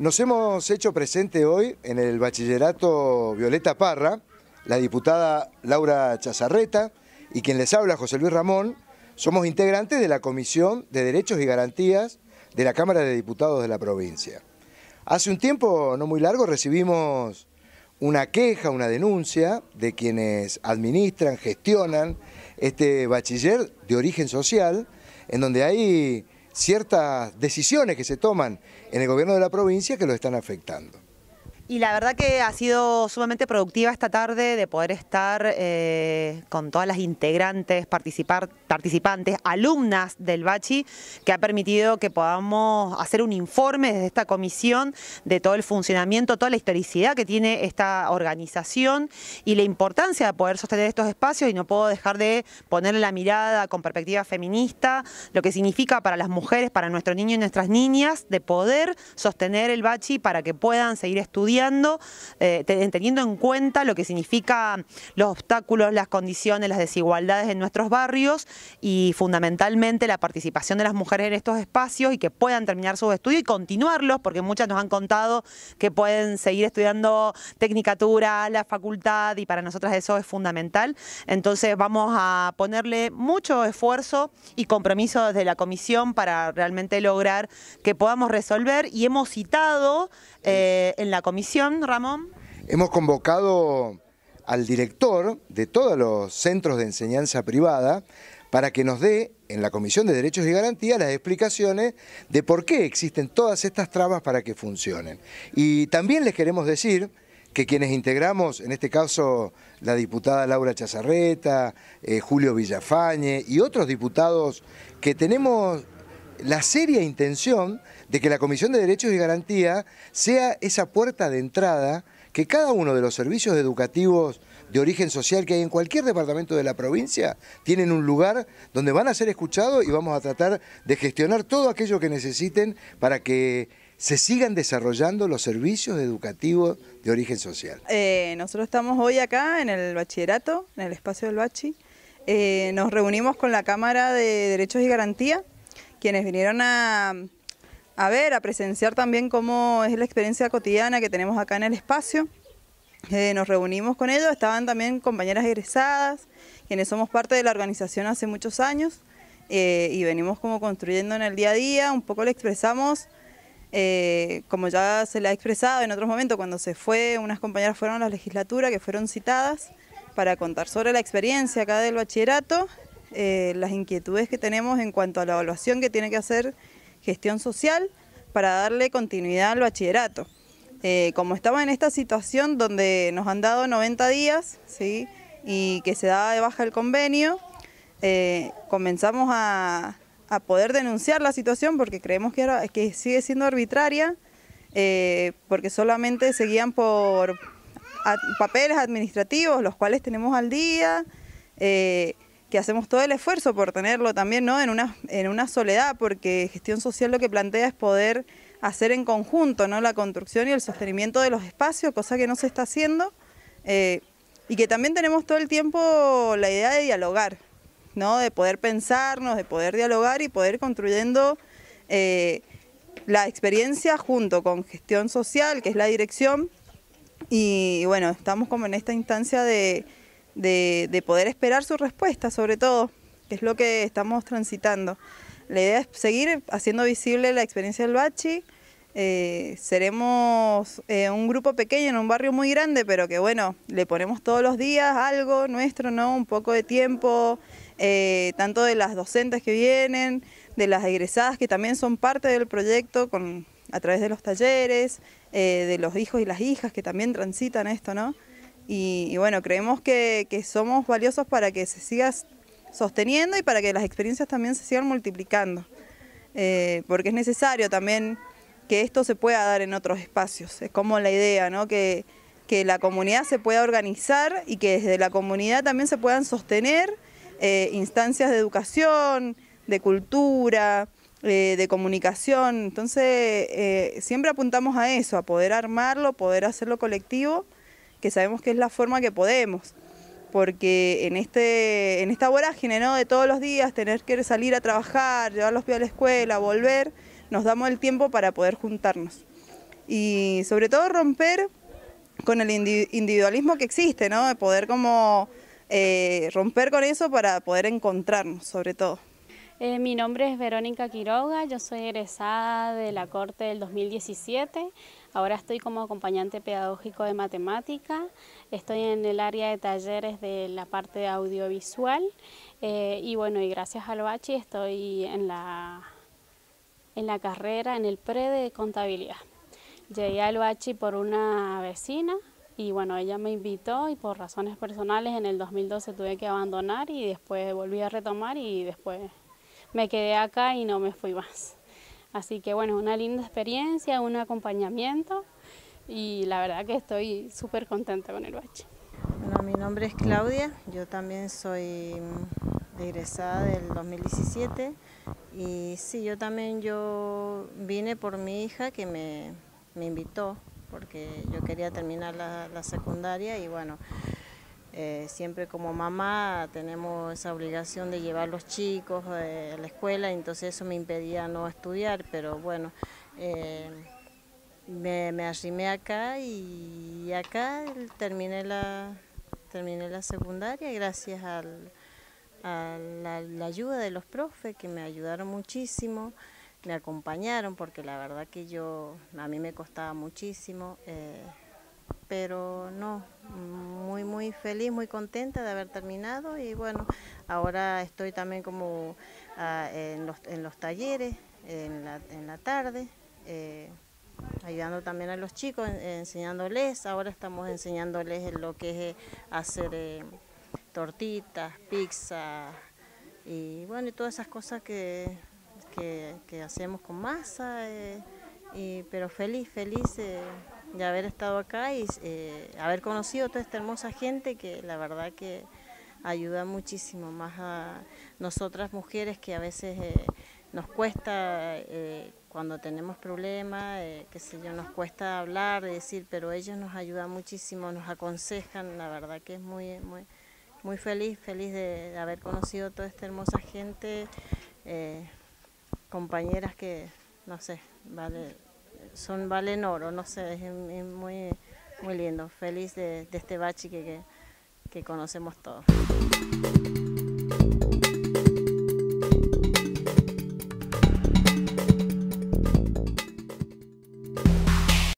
Nos hemos hecho presente hoy en el bachillerato Violeta Parra, la diputada Laura Chazarreta y quien les habla, José Luis Ramón. Somos integrantes de la Comisión de Derechos y Garantías de la Cámara de Diputados de la provincia. Hace un tiempo, no muy largo, recibimos una queja, una denuncia de quienes administran, gestionan este bachiller de origen social, en donde hay ciertas decisiones que se toman en el gobierno de la provincia que lo están afectando. Y la verdad que ha sido sumamente productiva esta tarde de poder estar eh, con todas las integrantes, participantes, alumnas del Bachi, que ha permitido que podamos hacer un informe desde esta comisión de todo el funcionamiento, toda la historicidad que tiene esta organización y la importancia de poder sostener estos espacios y no puedo dejar de ponerle la mirada con perspectiva feminista, lo que significa para las mujeres, para nuestros niños y nuestras niñas, de poder sostener el Bachi para que puedan seguir estudiando eh, teniendo en cuenta lo que significa los obstáculos, las condiciones, las desigualdades en nuestros barrios y fundamentalmente la participación de las mujeres en estos espacios y que puedan terminar sus estudios y continuarlos, porque muchas nos han contado que pueden seguir estudiando tecnicatura, la facultad y para nosotras eso es fundamental. Entonces vamos a ponerle mucho esfuerzo y compromiso desde la comisión para realmente lograr que podamos resolver y hemos citado eh, en la comisión Ramón? Hemos convocado al director de todos los centros de enseñanza privada para que nos dé en la Comisión de Derechos y Garantías las explicaciones de por qué existen todas estas trabas para que funcionen. Y también les queremos decir que quienes integramos, en este caso la diputada Laura Chazarreta, eh, Julio Villafañe y otros diputados que tenemos la seria intención de que la Comisión de Derechos y Garantía sea esa puerta de entrada que cada uno de los servicios educativos de origen social que hay en cualquier departamento de la provincia tienen un lugar donde van a ser escuchados y vamos a tratar de gestionar todo aquello que necesiten para que se sigan desarrollando los servicios educativos de origen social. Eh, nosotros estamos hoy acá en el bachillerato, en el espacio del Bachi. Eh, nos reunimos con la Cámara de Derechos y Garantía quienes vinieron a, a ver, a presenciar también cómo es la experiencia cotidiana que tenemos acá en el espacio. Eh, nos reunimos con ellos, estaban también compañeras egresadas, quienes somos parte de la organización hace muchos años eh, y venimos como construyendo en el día a día, un poco le expresamos, eh, como ya se le ha expresado en otros momentos, cuando se fue, unas compañeras fueron a la legislatura que fueron citadas para contar sobre la experiencia acá del bachillerato eh, las inquietudes que tenemos en cuanto a la evaluación que tiene que hacer gestión social para darle continuidad al bachillerato. Eh, como estaba en esta situación donde nos han dado 90 días ¿sí? y que se daba de baja el convenio, eh, comenzamos a, a, poder denunciar la situación porque creemos que, que sigue siendo arbitraria, porque solamente seguían por papeles administrativos, los cuales tenemos al día que hacemos todo el esfuerzo por tenerlo también ¿no? en, una, en una soledad, porque gestión social lo que plantea es poder hacer en conjunto ¿no? la construcción y el sostenimiento de los espacios, cosa que no se está haciendo, eh, y que también tenemos todo el tiempo la idea de dialogar, ¿no? de poder pensarnos, de poder dialogar y poder construyendo eh, la experiencia junto con gestión social, que es la dirección, y bueno, estamos como en esta instancia de de, poder esperar su respuesta, sobre todo, que es lo que estamos transitando. La idea es seguir haciendo visible la experiencia del Bachi. Eh, seremos eh, un grupo pequeño en un barrio muy grande, pero que bueno, le ponemos todos los días algo nuestro, ¿no? Un poco de tiempo, eh, tanto de las docentes que vienen, de las egresadas que también son parte del proyecto con, a través de los talleres, de los hijos y las hijas que también transitan esto, ¿no? Y, bueno, creemos que, somos valiosos para que se siga sosteniendo y para que las experiencias también se sigan multiplicando, eh, porque es necesario también que esto se pueda dar en otros espacios, es como la idea, ¿no? que, la comunidad se pueda organizar y que desde la comunidad también se puedan sostener eh, instancias de educación, de cultura, eh, de comunicación. Entonces, siempre apuntamos a eso, a poder armarlo, poder hacerlo colectivo que sabemos que es la forma que podemos, porque en, este, en esta vorágine de todos los días, tener que salir a trabajar, llevar los pies a la escuela, volver, nos damos el tiempo para poder juntarnos. Y sobre todo romper con el individualismo que existe, ¿no? de poder como eh, romper con eso para poder encontrarnos sobre todo. Eh, mi nombre es Verónica Quiroga, yo soy egresada de la Corte del 2017. Ahora estoy como acompañante pedagógico de matemática, estoy en el área de talleres de la parte audiovisual eh, y bueno, y gracias al Bachi estoy en la, en la carrera, en el pre de contabilidad. Llegué al Bachi por una vecina y bueno, ella me invitó y por razones personales en el 2012 tuve que abandonar y después volví a retomar y después me quedé acá y no me fui más. Así que bueno, una linda experiencia, un acompañamiento y la verdad que estoy súper contenta con el bache. Bueno, mi nombre es Claudia, yo también soy mm, egresada del 2017 y sí, yo también yo vine por mi hija que me, invitó porque yo quería terminar la, la secundaria y bueno, eh, siempre como mamá tenemos esa obligación de llevar los chicos eh, a la escuela, entonces eso me impedía no estudiar, pero bueno, eh, me, arrimé acá y acá terminé la, terminé la secundaria gracias a la, ayuda de los profes que me ayudaron muchísimo me acompañaron porque la verdad que yo a mí me costaba muchísimo eh, pero no muy, muy feliz, muy contenta de haber terminado y bueno, ahora estoy también como ah, en, los, talleres, en la, en la tarde. Eh, ayudando también a los chicos, enseñándoles, ahora estamos enseñándoles lo que es eh, hacer eh, tortitas, pizza y bueno, y todas esas cosas que, que, hacemos con masa, pero feliz, feliz. Eh de haber estado acá y eh, haber conocido toda esta hermosa gente que la verdad que ayuda muchísimo más a nosotras mujeres que a veces eh, nos cuesta eh, cuando tenemos problemas, que qué sé yo, nos cuesta hablar, decir, pero ellos nos ayudan muchísimo, nos aconsejan, la verdad que es muy, muy, muy feliz, feliz de, de haber conocido toda esta hermosa gente, compañeras que, no sé, vale son valen oro, no sé, es, muy, muy lindo, feliz de, este bachi que conocemos todos.